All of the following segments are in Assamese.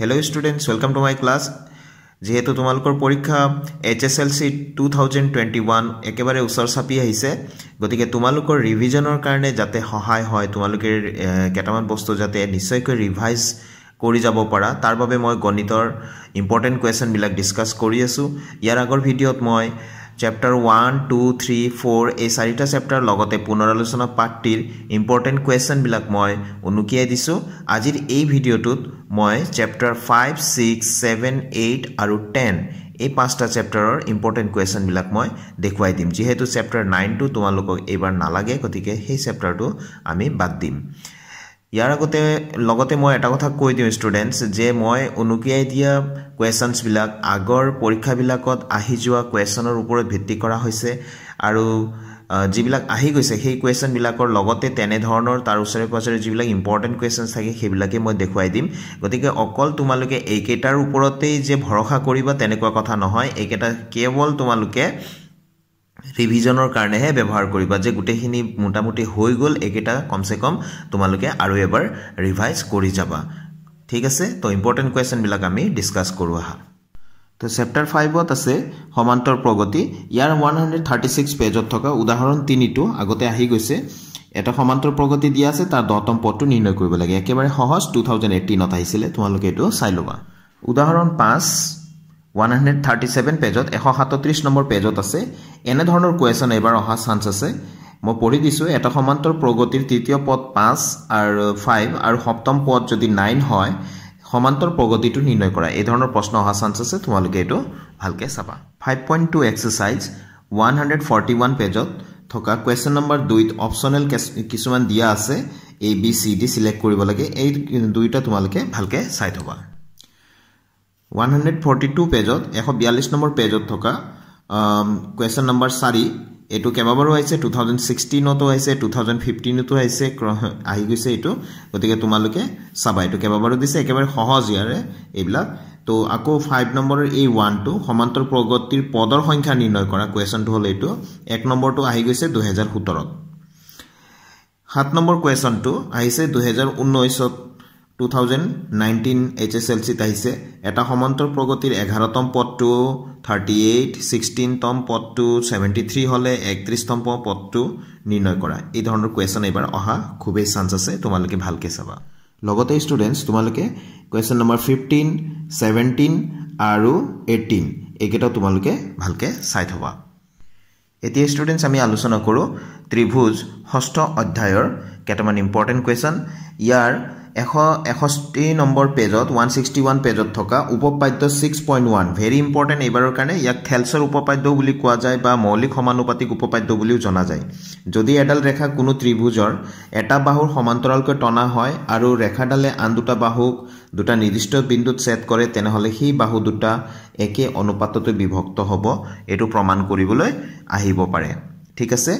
hello' students welcome to my class যিহেতু তোমালোকৰ পৰীক্ষা H S L C two thousand twenty one একেবাৰে ওচৰ চাপি আহিছে গতিকে তোমালোকৰ ৰিভিজনৰ কাৰণে যাতে সহায় হয় তোমালোকে কেইটামান বস্তু যাতে নিশ্চয়কৈ ৰিভাইজ কৰি যাব পাৰা তাৰ বাবে মই গণিতৰ ইম্পৰ্টেণ্ট কুৱেশ্যনবিলাক ডিছকাছ কৰি আছোঁ ইয়াৰ আগৰ ভিডিঅ'ত মই chapter one two three four এই চাৰিটা চেপ্টাৰ লগতে পুনৰ আলোচনা পাৰ্টিৰ ইম্পৰ্টেণ্ট কুৱেশ্যনবিলাক মই উনুকিয়াই দিছোঁ আজিৰ এই ভিডিঅ'টোত মই chapter five six seven eight আৰু টেন এই পাঁচটা চেপ্টাৰৰ ইম্পৰ্টেণ্ট কুৱেশ্যনবিলাক মই দেখুৱাই দিম যিহেতু চেপ্টাৰ নাইনটো তোমালোকক এইবাৰ নালাগে গতিকে সেই চেপ্টাৰটো আমি বাদ দিম ইয়াৰ আগতে লগতে মই এটা কথা কৈ দিওঁ ষ্টুডেণ্টছ যে মই উনুকিয়াই দিয়া কুৱেশ্যনছবিলাক আগৰ পৰীক্ষাবিলাকত আহি যোৱা কুৱেশ্যনৰ ওপৰত ভিত্তি কৰা হৈছে আৰু যিবিলাক আহি গৈছে সেই কুৱেশ্যনবিলাকৰ লগতে তেনেধৰণৰ তাৰ ওচৰে পাজৰে যিবিলাক ইম্পৰ্টেণ্ট কুৱেশ্যনছ থাকে সেইবিলাকেই মই দেখুৱাই দিম গতিকে অকল তোমালোকে এইকেইটাৰ ওপৰতেই যে ভৰসা কৰিবা তেনেকুৱা কথা নহয় এইকেইটা কেৱল তোমালোকে ৰিভিজনৰ কাৰণেহে ব্যৱহাৰ কৰিবা যে গোটেইখিনি মোটামুটি হৈ গ'ল এইকেইটা কমচে কম তোমালোকে আৰু এবাৰ ৰিভাইজ কৰি যাবা ঠিক আছে তো ইম্পৰ্টেণ্ট কুৱেশ্যনবিলাক আমি ডিছকাছ কৰোঁ আহা তো চেপ্টাৰ ফাইভত আছে সমান্তৰ প্ৰগতি ইয়াৰ ওৱান হাণ্ড্ৰেড থাৰ্টি ছিক্স পেজত থকা উদাহৰণ তিনিটো আগতে আহি গৈছে এটা সমান্তৰ প্ৰগতি দিয়া আছে তাৰ দহতম পদটো নিৰ্ণয় কৰিব লাগে একেবাৰে সহজ টু থাউজেণ্ড এইটিনত আহিছিলে তোমালোকে এইটো চাই ল'বা উদাহৰণ পাঁচ ওৱান হাণ্ড্ৰেড থাৰ্টি ছেভেন পেজত এশ সাতত্ৰিছ নম্বৰ পেজত আছে এনেধৰণৰ কুৱেশ্যন এইবাৰ অহা চান্স আছে মই পঢ়ি দিছোঁ এটা সমান্তৰ প্ৰগতিৰ তৃতীয় পদ পাঁচ আৰু ফাইভ আৰু সপ্তম পদ যদি নাইন হয় সমান্তৰ প্ৰগতিটো নিৰ্ণয় কৰা এই ধৰণৰ প্ৰশ্ন অহা চান্স আছে তোমালোকে এইটো ভালকৈ চাবা five point two exercise one hundred forty one পেজত থকা কুৱেশ্যন নম্বৰ দুইত অপচনেল কিছুমান দিয়া আছে A B C D select কৰিব লাগে এই দুয়োটা তোমালোকে ভালকৈ চাই থবা ওৱান হাণ্ড্ৰেড ফৰ্টি টু পেজত এশ বিয়াল্লিছ নম্বৰ পেজত থকা কুৱেশ্যন নম্বৰ চাৰি এইটো কেইবাবাৰো আহিছে টু থাউজেণ্ড ছিক্সটিনতো আহিছে টু থাউজেণ্ড ফিফটিনতো আহিছে আহি গৈছে এইটো গতিকে তোমালোকে চাবা এইটো কেইবাবাৰো দিছে একেবাৰে সহজ ইয়াৰে এইবিলাক তো আকৌ ফাইভ নম্বৰৰ এই ওৱানটো সমান্তৰ প্ৰগতিৰ পদৰ সংখ্যা নিৰ্ণয় কৰা কুৱেশ্যনটো হ'ল এইটো এক নম্বৰটো আহি গৈছে দুহেজাৰ সোতৰত সাত নম্বৰ কুৱেশ্যনটো আহিছে দুহেজাৰ ঊনৈছত two thousand nineteen H S L চিত আহিছে এটা সমান্তৰ প্ৰগতিৰ এঘাৰতম পদটো থাৰ্টি এইট ছিক্সটিনতম পদটো ছেভেণ্টি থ্ৰী হ'লে একত্ৰিছতম পদটো নিৰ্ণয় কৰা এই ধৰণৰ কুৱেশ্যন এইবাৰ অহা খুবেই চান্স আছে তোমালোকে ভালকৈ চাবা লগতে ষ্টুডেণ্টছ তোমালোকে কুৱেশ্যন নম্বৰ ফিফটিন ছেভেণ্টিন আৰু এইটিন এইকেইটাও তোমালোকে ভালকৈ চাই থবা এতিয়া ষ্টুডেণ্টছ আমি আলোচনা কৰোঁ ত্ৰিভুজ ষষ্ঠ অধ্যায়ৰ কেইটামান ইম্পৰ্টেণ্ট কুৱেশ্যন ইয়াৰ এশ এষষ্ঠি নম্বৰ পেজত ওৱান ছিক্সটি ওৱান পেজত থকা উপপাদ্য six point one very important এইবাৰৰ কাৰণে ইয়াক খেলছৰ উপপাদ্য বুলি কোৱা যায় বা মৌলিক সমানুপাতিক উপপাদ্য বুলিও জনা যায় যদি এডাল ৰেখা কোনো ত্ৰিভুজৰ এটা বাহুৰ সমান্তৰালকৈ টনা হয় আৰু ৰেখাডালে আন দুটা বাহুক দুটা নিৰ্দিষ্ট বিন্দুত ছেট কৰে তেনেহ'লে সেই বাহু দুটা একে অনুপাততে বিভক্ত হ'ব এইটো প্ৰমাণ কৰিবলৈ আহিব পাৰে ঠিক আছে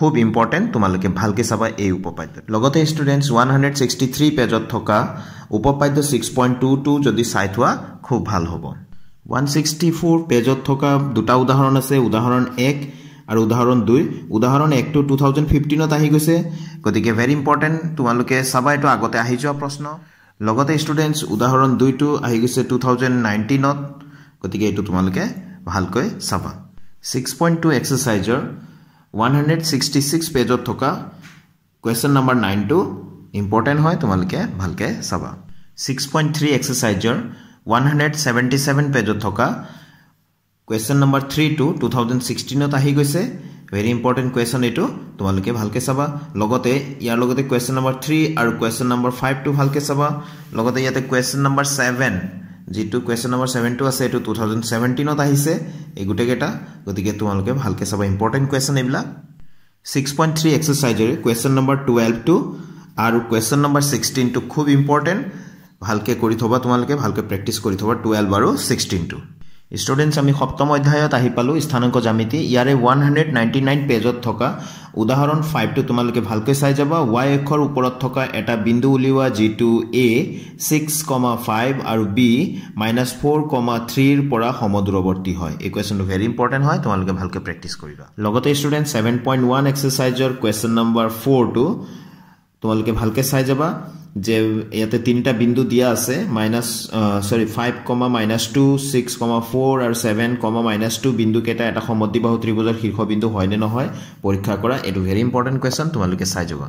খুব ইম্পৰ্টেণ্ট তোমালোকে ভালকৈ চাবা এই উপপাদ্য লগতে students one hundred sixty three পেজত থকা উপপাদ্য ছিক্স পইণ্ট টু টু যদি চাই থোৱা খুব ভাল হ'ব ওৱান ছিক্সটি ফ'ৰ পেজত থকা দুটা উদাহৰণ আছে উদাহৰণ এক আৰু উদাহৰণ দুই উদাহৰণ একটো টু থাউজেণ্ড ফিফটিনত আহি গৈছে গতিকে ভেৰি ইম্পৰ্টেণ্ট তোমালোকে চাবা এইটো আগতে আহি যোৱা প্ৰশ্ন লগতে ষ্টুডেণ্টছ উদাহৰণ দুইটো আহি গৈছে টু থাউজেণ্ড নাইনটিনত গতিকে এইটো তোমালোকে ভালকৈ চাবা ছিক্স পইণ্ট টু এক্সাৰচাইজৰ 166 পেজত থকা কুৱেশ্যন নম্বৰ নাইনটো ইম্পৰ্টেণ্ট হয় তোমালোকে ভালকৈ চাবা ছিক্স পইণ্ট থ্ৰী এক্সাৰচাইজৰ ওৱান হাণ্ড্ৰেড ছেভেণ্টি ছেভেন পেজত থকা কুৱেশ্যন নম্বৰ থ্ৰীটো টু থাউজেণ্ড ছিক্সটিনত আহি গৈছে ভেৰি ইম্পৰ্টেণ্ট কুৱেশ্যন এইটো তোমালোকে ভালকৈ চাবা লগতে ইয়াৰ লগতে কুৱেশ্যন নম্বৰ থ্ৰী আৰু কুৱেশ্যন নম্বৰ ফাইভটো ভালকৈ চাবা লগতে ইয়াতে কুৱেশ্যন নম্বৰ ছেভেন যিটো কুৱেশ্যন নম্বৰ ছেভেনটো আছে এইটো টু থাউজেণ্ড ছেভেণ্টিনত আহিছে এই গোটেইকেইটা গতিকে তোমালোকে ভালকৈ চাবা ইম্পৰ্টেণ্ট কুৱেশ্যন এইবিলাক ছিক্স পইণ্ট থ্ৰী এক্সাৰচাইজৰে কুৱেশ্যন নম্বৰ টুৱেলভটো আৰু কুৱেশ্যন নম্বৰ ছিক্সটিনটো খুব ইম্পৰ্টেণ্ট ভালকৈ কৰি থ'বা তোমালোকে ভালকৈ প্ৰেক্টিছ কৰি থ'বা টুৱেলভ আৰু ছিক্সটিনটো ষ্টুডেণ্টছ আমি সপ্তম অধ্যায়ত আহি পালোঁ স্থানাংক জ্যামিতি ইয়াৰে ওৱান হাণ্ড্ৰেড নাইণ্টি নাইন পেজত থকা উদাহৰণ ফাইভটো তোমালোকে ভালকৈ চাই যাবা ৱাই এক্সৰ ওপৰত থকা এটা বিন্দু উলিওৱা যিটো এ ছিক্স কমা ফাইভ আৰু বি মাইনাছ ফ'ৰ কমা থ্ৰীৰ পৰা সমদূৰৱৰ্তী হয় এই কুৱেশ্যনটো ভেৰি ইম্পৰ্টেণ্ট হয় তোমালোকে ভালকৈ প্ৰেক্টিছ কৰিবা লগতে ষ্টুডেণ্ট ছেভেন পইণ্ট ওৱান এক্সাৰচাইজৰ কুৱেশ্যন নম্বৰ ফ'ৰটো তোমালোকে ভালকে চাই যাবা যে ইয়াতে তিনিটা বিন্দু দিয়া আছে minus sorry five comma minus two six comma four আৰু ছেভেন কমা মাইনাছ টু বিন্দুকেইটা এটা সমদ্বিবাহু ত্ৰিভুজৰ শীৰ্ষ বিন্দু হয়নে নহয় পৰীক্ষা কৰা এইটো ভেৰি ইম্পৰ্টেণ্ট কুৱেশ্যন তোমালোকে চাই যাবা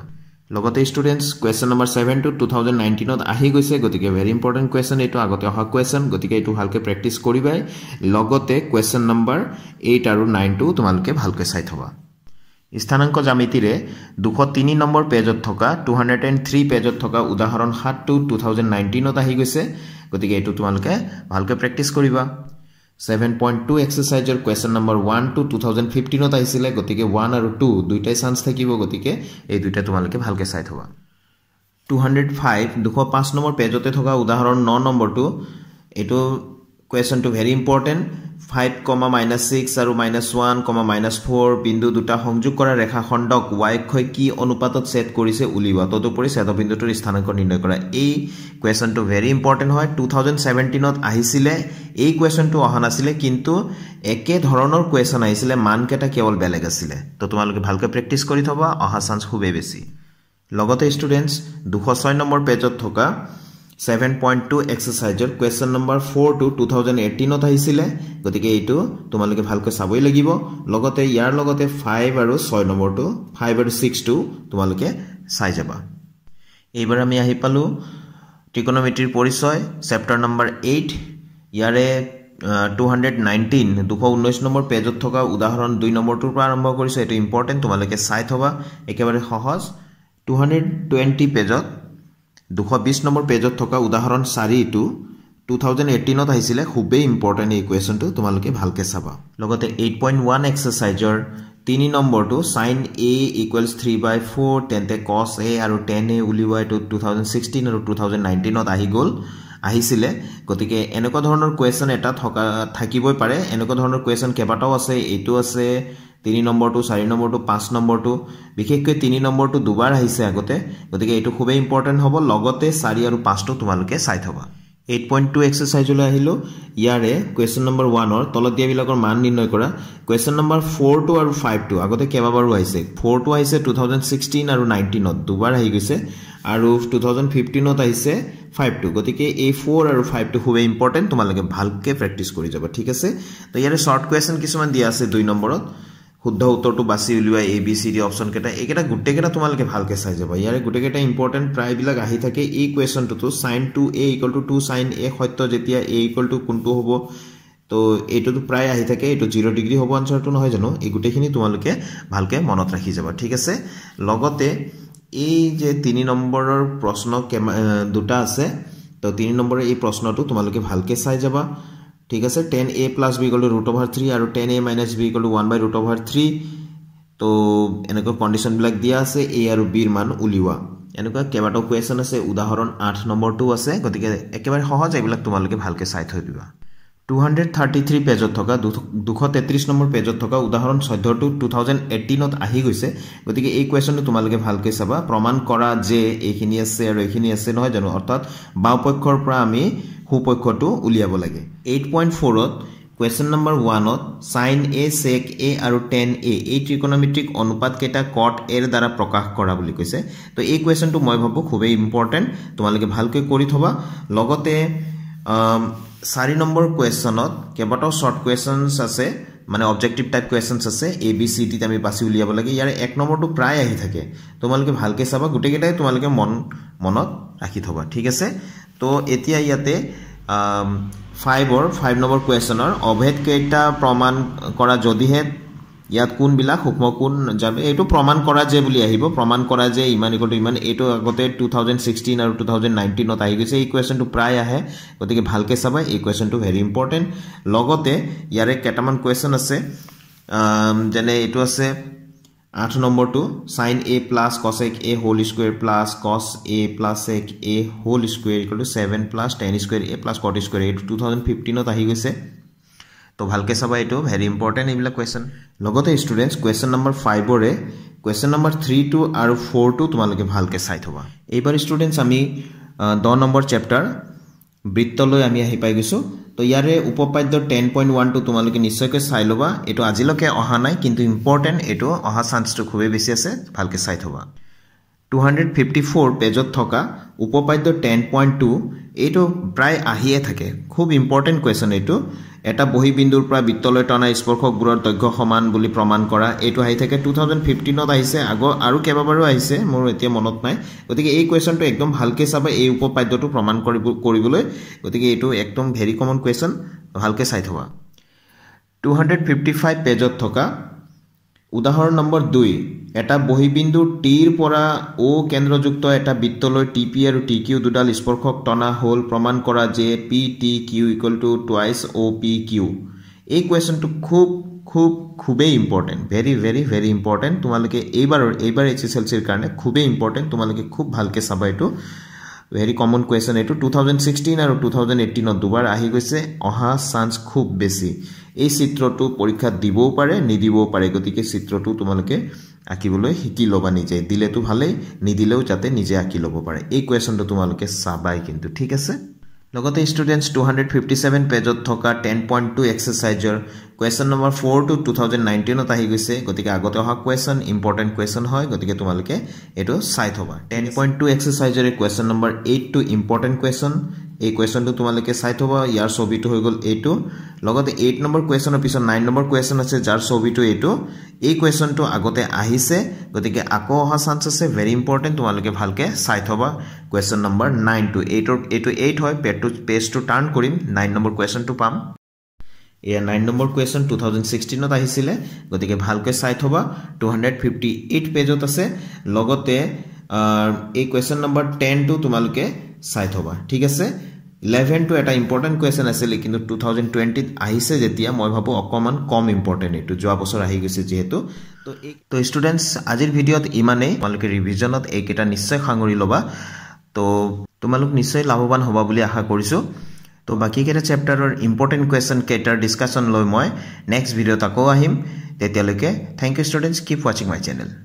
লগতে students question number seven two two thousand নাইনটিনত আহি গৈছে গতিকে ভেৰি ইম্পৰ্টেণ্ট কুৱেশ্যন এইটো আগতে অহা কুৱেশ্যন গতিকে এইটো ভালকৈ প্ৰেক্টিছ কৰিবাই লগতে কুৱেশ্যন নম্বৰ এইট আৰু নাইনটো তোমালোকে ভালকৈ চাই থবা স্থানাংক জ্যামিতিৰে দুশ তিনি নম্বৰ পেজত থকা টু হাণ্ড্ৰেড এণ্ড থ্ৰী পেজত থকা উদাহৰণ সাতটো টু থাউজেণ্ড নাইনটিনত আহি গৈছে গতিকে এইটো তোমালোকে ভালকৈ প্ৰেক্টিচ কৰিবা ছেভেন পইণ্ট টু এক্সাৰচাইজৰ question number one two two thousand ফিফটিনত আহিছিলে গতিকে ওৱান আৰু টু দুইটাই চান্স থাকিব গতিকে এই দুইটাই তোমালোকে ভালকৈ চাই থবা টু হাণ্ড্ৰেড ফাইভ দুশ পাঁচ নম্বৰ পেজতে থকা উদাহৰণ ন নম্বৰটো এইটো কুৱেশ্যনটো very important five comma minus six আৰু minus one comma minus four বিন্দু দুটা সংযোগ কৰা ৰেখাখণ্ডক ৱাই অক্ষই কি অনুপাতত ছেট কৰিছে উলিওৱা তদুপৰি ছেদবিন্দুটোৰ স্থানাংক নিৰ্ণয় কৰা এই কুৱেশ্যনটো ভেৰি ইম্পৰ্টেণ্ট হয় টু থাউজেণ্ড ছেভেণ্টিনত আহিছিলে এই কুৱেশ্যনটো অহা নাছিলে কিন্তু একেধৰণৰ কুৱেশ্যন আহিছিলে মানকেইটা কেৱল বেলেগ আছিলে তো তোমালোকে ভালকৈ প্ৰেক্টিছ কৰি থবা অহা চান্স খুবেই বেছি লগতে ষ্টুডেণ্টছ দুশ ছয় নম্বৰ পেজত থকা ছেভেন পইণ্ট টু এক্সাৰচাইজৰ question number four two two thousand এইটিনত আহিছিলে গতিকে এইটো তোমালোকে ভালকৈ চাবই লাগিব লগতে ইয়াৰ লগতে ফাইভ আৰু ছয় নম্বৰটো ফাইভ আৰু ছিক্সটো তোমালোকে চাই যাবা এইবাৰ আমি আহি পালোঁ ত্ৰিকোণমিতিৰ পৰিচয় চেপ্টাৰ নম্বৰ এইট ইয়াৰে টু হাণ্ড্ৰেড নাইনটিন দুশ ঊনৈছ নম্বৰ পেজত থকা উদাহৰণ দুই নম্বৰটোৰ পৰা আৰম্ভ কৰিছোঁ এইটো ইম্পৰ্টেণ্ট তোমালোকে চাই থবা একেবাৰে সহজ টু হাণ্ড্ৰেড টুৱেণ্টি পেজত দুশ বিশ নম্বৰ পেজত থকা উদাহৰণ চাৰিটো টু থাউজেণ্ড এইটিনত আহিছিলে খুবেই ইম্পৰ্টেণ্ট এই কুৱেশ্যনটো তোমালোকে ভালকৈ চাবা লগতে এইট পইণ্ট ওৱান এক্সাৰচাইজৰ তিনি নম্বৰটো sine A equals three by four তেন্তে কছ এ আৰু টেন এ উলিওৱা এইটো টু থাউজেণ্ড ছিক্সটিন আৰু টু থাউজেণ্ড নাইনটিনত আহি গ'ল আহিছিলে গতিকে এনেকুৱা ধৰণৰ কুৱেশ্যন এটা থকা থাকিবই পাৰে এনেকুৱা ধৰণৰ কুৱেশ্যন কেইবাটাও আছে এইটো আছে তিনি নম্বৰটো চাৰি নম্বৰটো পাঁচ নম্বৰটো বিশেষকৈ তিনি নম্বৰটো দুবাৰ আহিছে আগতে গতিকে এইটো খুবেই ইম্পৰ্টেণ্ট হ'ব লগতে চাৰি আৰু পাঁচটো তোমালোকে চাই থবা এইট পইণ্ট টু এক্সাৰচাইজলৈ আহিলোঁ ইয়াৰে কুৱেশ্যন নম্বৰ ওৱানৰ তলত দিয়াবিলাকৰ মান নিৰ্ণয় কৰা কুৱেশ্যন নম্বৰ ফ'ৰটো আৰু ফাইভটো আগতে কেইবাবাৰো আহিছে ফ'ৰটো আহিছে টু থাউজেণ্ড ছিক্সটিন আৰু নাইনটিনত দুবাৰ আহি গৈছে আৰু টু থাউজেণ্ড ফিফটিনত আহিছে ফাইভটো গতিকে এই ফ'ৰ আৰু ফাইভটো খুবেই ইম্পৰ্টেণ্ট তোমালোকে ভালকৈ প্ৰেক্টিছ কৰি যাব ঠিক আছে তো ইয়াৰে শ্বৰ্ট কুৱেশ্যন কিছুমান দিয়া আছে দুই নম্বৰত শুদ্ধ উত্তৰটো বাছি উলিওৱা এ বি চি ডি অপশ্যনকেইটা এইকেইটা গোটেইকেইটা তোমালোকে ভালকৈ চাই যাবা ইয়াৰে গোটেইকেইটা ইম্পৰ্টেণ্ট প্ৰায়বিলাক আহি থাকে এই কুৱেশ্যনটোতো sine two A equal to two sine A সত্য যেতিয়া এ ইকুৱেল টু কোনটো হ'ব তো এইটোতো প্ৰায় আহি থাকে এইটো জিৰ' ডিগ্ৰী হ'ব আনচাৰটো নহয় জানো এই গোটেইখিনি তোমালোকে ভালকৈ মনত ৰাখি যাবা ঠিক আছে লগতে এই যে তিনি নম্বৰৰ প্ৰশ্ন কেমা দুটা আছে তো তিনি নম্বৰৰ এই প্ৰশ্নটো তোমালোকে ভালকৈ চাই যাবা ঠিক আছে 10a plus b equal to √3 আৰু 10a minus b equal to 1 √3 তো এনেকৈ কন্ডিশন ব্লেক দিয়া আছে a আৰু b ৰ মান উলিওয়া এনেকৈ কেবাটো কোয়েশ্চন আছে উদাহৰণ 8 নম্বৰটো আছে গতিকে একেবাৰে সহজ এবিলাক তোমালোকে ভালকৈ চাই থৈ দিবা 233 পেজত থকা 233 নম্বৰ পেজত থকা উদাহৰণ 14টো 2018ত আহি গৈছে গতিকে এই কোয়েশ্চনটো তোমালোকে ভালকৈ চাবা প্ৰমাণ কৰা যে এখিনি আছে আৰু এখিনি আছে নহয় জানো অৰ্থাৎ বাওপক্ষৰ পৰা আমি সুপক্ষটো উলিয়াব লাগে এইট পইণ্ট ফ'ৰত কুৱেশ্যন নম্বৰ ওৱানত চাইন এ চেক এ আৰু টেন এ এই ত্ৰিকনমেট্ৰিক অনুপাতকেইটা কট এৰ দ্বাৰা প্ৰকাশ কৰা বুলি কৈছে তো এই কুৱেশ্যনটো মই ভাবোঁ খুবেই ইম্পৰ্টেণ্ট তোমালোকে ভালকৈ কৰি থবা লগতে চাৰি নম্বৰ কুৱেশ্যনত কেইবাটাও শ্বৰ্ট কুৱেশ্যনছ আছে মানে অবজেক্টিভ টাইপ কুৱেশ্যনছ আছে এ বি চি ডিত আমি বাছি উলিয়াব লাগে ইয়াৰে এক নম্বৰটো প্ৰায় আহি থাকে তোমালোকে ভালকৈ চাবা গোটেইকেইটাই তোমালোকে মন মনত ৰাখি থবা ঠিক আছে তো এতিয়া ইয়াতে ফাইভৰ ফাইভ নম্বৰ কুৱেশ্যনৰ অভেদকেইটা প্ৰমাণ কৰা যদিহে ইয়াত কোনবিলাক সূক্ষ্ম কোন যাব এইটো প্ৰমাণ কৰা যে বুলি আহিব প্ৰমাণ কৰা যে ইমান ইকলটো ইমান এইটো আগতে টু থাউজেণ্ড ছিক্সটিন আৰু টু থাউজেণ্ড নাইনটিনত আহি গৈছে এই কুৱেশ্যনটো প্ৰায় আহে গতিকে ভালকৈ চাবা এই কুৱেশ্যনটো ভেৰি ইম্পৰ্টেণ্ট লগতে ইয়াৰে কেইটামান কুৱেশ্যন আছে যেনে এইটো আছে আঠ নম্বৰটো চাইন এ প্লাছ কছ এক এ হোল স্কুৱেৰ প্লাছ কছ A plus sec A whole square equal to seven plus tan square A plus cot square এইটো টু থাউজেণ্ড ফিফটিনত আহি গৈছে তো ভালকৈ চাবা এইটো ভেৰি ইম্পৰ্টেণ্ট এইবিলাক কুৱেশ্যন লগতে ষ্টুডেণ্টছ কুৱেশ্যন নম্বৰ ফাইভৰে কুৱেশ্যন নম্বৰ থ্ৰীটো আৰু ফ'ৰটো তোমালোকে ভালকৈ চাই থবা এইবাৰ ষ্টুডেণ্টছ আমি দহ নম্বৰ চেপ্টাৰ বৃত্তলৈ আমি আহি পাই গৈছোঁ ইয়াৰে উপপাদ্য টেন পইণ্ট ওৱানটো তোমালোকে নিশ্চয়কৈ চাই ল'বা এইটো আজিলৈকে অহা নাই কিন্তু ইম্পৰ্টেণ্ট এইটো অহা চান্সটো খুবেই বেছি আছে ভালকৈ চাই থ'বা 254 পেজত থকা উপপাদ্য 10.2 এটো প্ৰায় আহিয়ে থাকে খুব ইম্পৰ্টেন্ট কোয়েশ্চন এটো এটা বহিবিন্দুৰ পৰা বিত্তলৈ টনা স্পৰ্শক গুৰৰ দৈৰ্ঘ্য সমান বুলি প্ৰমাণ কৰা এটো আহি থাকে 2015ত আহিছে আগ আৰু কেবাবাৰো আহিছে মোৰ এতিয়া মনত নাই গতিকে এই কোয়েশ্চনটো একদম ভালকে চাবা এই উপপাদ্যটো প্ৰমাণ কৰিব কৰিবলৈ গতিকে এটো একদম ভেৰি কমন কোয়েশ্চন ভালকে চাই থবা 255 পেজত থকা উদাহৰণ নম্বৰ দুই এটা বহিবিন্দু টিৰ পৰা অ' কেন্দ্ৰযুক্ত এটা বৃত্তলৈ টি পি আৰু টি কিউ দুডাল স্পৰ্শক টনা হ'ল প্ৰমাণ কৰা যে P T Q equal to twice O' P Q এই কুৱেশ্যনটো খুব খুব খুবেই important very very very important তোমালোকে এইবাৰৰ এইবাৰ এইচ এছ এল চিৰ কাৰণে খুবেই ইম্পৰ্টেণ্ট তোমালোকে খুব ভালকৈ চাবা এইটো ভেৰি কমন কুৱেশ্যন এইটো টু থাউজেণ্ড ছিক্সটিন আৰু টু থাউজেণ্ড এইটিনত দুবাৰ আহি গৈছে অহা চান্স খুব বেছি এই চিত্ৰটো পৰীক্ষাত দিবও পাৰে নিদিবও পাৰে গতিকে চিত্ৰটো তোমালোকে আঁকিবলৈ শিকি ল'বা নিজে দিলেতো ভালেই নিদিলেও যাতে নিজে আঁকি ল'ব পাৰে এই কুৱেশ্যনটো তোমালোকে চাবাই কিন্তু ঠিক আছে লগতে students two hundred fifty seven পেজত থকা টেন পইণ্ট টু এক্সাৰচাইজৰ কুৱেশ্যন নম্বৰ ফ'ৰটো টু থাউজেণ্ড নাইনটিনত আহি গৈছে গতিকে আগতে অহা কুৱেশ্যন ইম্পৰ্টেণ্ট কুৱেশ্যন হয় গতিকে তোমালোকে এইটো চাই থবা টেন পইণ্ট টু এক্সাৰচাইজৰে কুৱেশ্যন নম্বৰ এইটটো ইম্পৰ্টেণ্ট কুৱেশ্যন এই কুৱেশ্যনটো তোমালোকে চাই থবা ইয়াৰ ছবিটো হৈ গ'ল এইটো লগতে এইট নম্বৰ কুৱেশ্যনৰ পিছত নাইন নম্বৰ কুৱেশ্যন আছে যাৰ ছবিটো এইটো এই কুৱেশ্যনটো আগতে আহিছে গতিকে আকৌ অহা চান্স আছে ভেৰি ইম্পৰ্টেণ্ট তোমালোকে ভালকৈ চাই থবা কুৱেশ্যন নম্বৰ নাইনটো এইটোৰ এইটো এইট হয় পেটটো পেজটো টাৰ্ণ কৰিম নাইন নম্বৰ কুৱেশ্যনটো পাম এয়া nine number question two thousand ছিক্সটিনত আহিছিলে গতিকে ভালকৈ চাই থবা টু হাণ্ড্ৰেড ফিফটি এইট পেজত আছে লগতে এই কুৱেশ্যন নম্বৰ টেনটো তোমালোকে চাই থবা ঠিক আছে ইলেভেনটো এটা ইম্পৰ্টেণ্ট কুৱেশ্যন আছিলে কিন্তু টু থাউজেণ্ড টুৱেণ্টিত আহিছে যেতিয়া মই ভাবোঁ অকণমান কম ইম্পৰ্টেণ্ট এইটো যোৱা বছৰ আহি গৈছে যিহেতু তো এই তো ষ্টুডেণ্টছ আজিৰ ভিডিঅ'ত ইমানেই তোমালোকে ৰিভিজনত এইকেইটা নিশ্চয় সাঙুৰি ল'বা তো তোমালোক নিশ্চয় লাভৱান হ'বা বুলি আশা কৰিছোঁ তো বাকিকেইটা চেপ্টাৰৰ ইম্পৰ্টেণ্ট কুৱেশ্যন কেইটাৰ ডিছকাশ্যন লৈ মই নেক্সট ভিডিঅ'ত আকৌ আহিম তেতিয়ালৈকে থেংক ইউ ষ্টুডেণ্টছ কিপ ৱাচিং মাই চেনেল